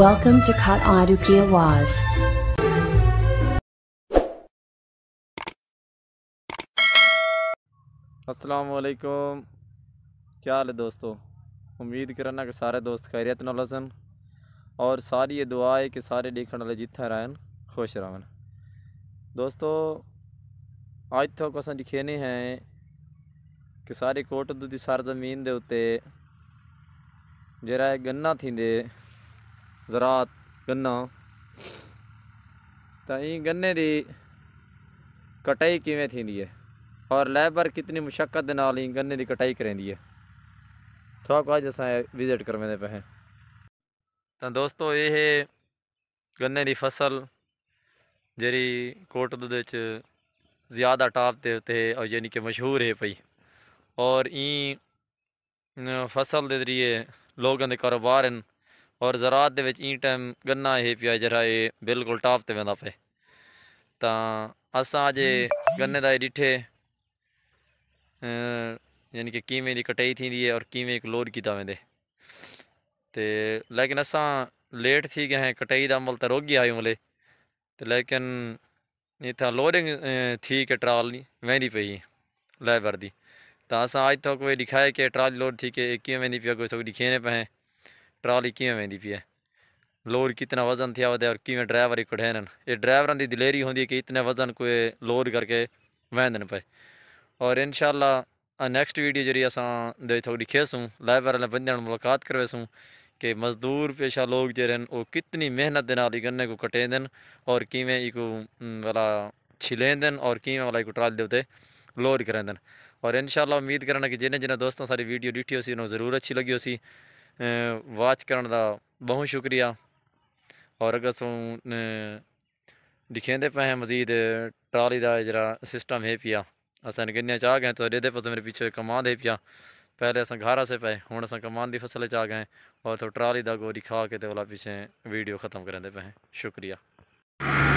Welcome to Kat Audio की आवाज़ असलकुम क्या हाल है दोस्तों उम्मीद करना कि सारे दोस्त खैरियत नौलसन और सारी ये दुआ है कि सारे देखने वाले जिथा रहन खुश रहन दोस्तों अज तक अस दिखेने हैं कि सारी कोट दी सार जमीन के उत्ते जरा गन्ना थींदे ज़रात गन्ना तो ये गन्ने की कटाई किमें थी है और लेबर कितनी मुशक्क़त गन्ने की कटाई करेंदी है तो आपको अज अस विजिट करवेंदे पे तो दोस्तों ये गन्ने की फसल जी कोटद ज़्यादा टाप के उत्ते और यानी कि मशहूर है पी और ई फसल के जरिए लोगों के कारोबार और जरात के टाइम गन्ना ये पिया जरा ये बिल्कुल टॉप से वादा पे तो अस अज गन्ने का डिठे यानी कि किमें की कटाई थी है और किमें लोड किया वेंदे तो लेकिन अस लेट थी गए हैं कटाई का अमल तो रोक गया आयु मले तो लेकिन इतना लोडिंग थी कि ट्राल वेंदी पी लाइबर दी तो अस अज तक कोई दिखाए कि ट्राल लोड थी कि किमें पी कोई दिखे नहीं पे ट्राली किए वेंदी पई है लोर कितना वज़न थिया और किवें ड्राइवर हिकु ठहरनि इहे ड्राइवरनि जी दिलेरी होंगी कि इतने वज़न कोई लोड करके वेंदनि पए और इनशाला नैक्सट वीडियो जी असां थो ॾिखेसूं लाइवर लाइ बंद मुलाक़ात करवेसूं कि मज़दूर पेशा लोग जड़े वो कितनी मेहनत के नाल गन्ने को कटेंदन और किवें इको वाला छिलेंदन और किवें वाला इको ट्राल के लोड करेंदन और इनशाला उम्मीद करना कि जिन्हें जिन्हें दोस्तों सारी वीडियो ॾिठी होसी उन्होंने ज़रूर अच्छी लगी होसी वाच कर बहुत शुक्रिया और अगर सो दिखेंदे पे मजीद ट्राली का जरा सिस्टम है पिया अस गिने चाह गए तो रेदे पर मेरे पीछे कमान है पिया पहले अस घर से पे हूँ अस कमान की फसल चाह गए और तो ट्राली का गोरी खा के तो पीछे वीडियो खत्म करेंगे पे शुक्रिया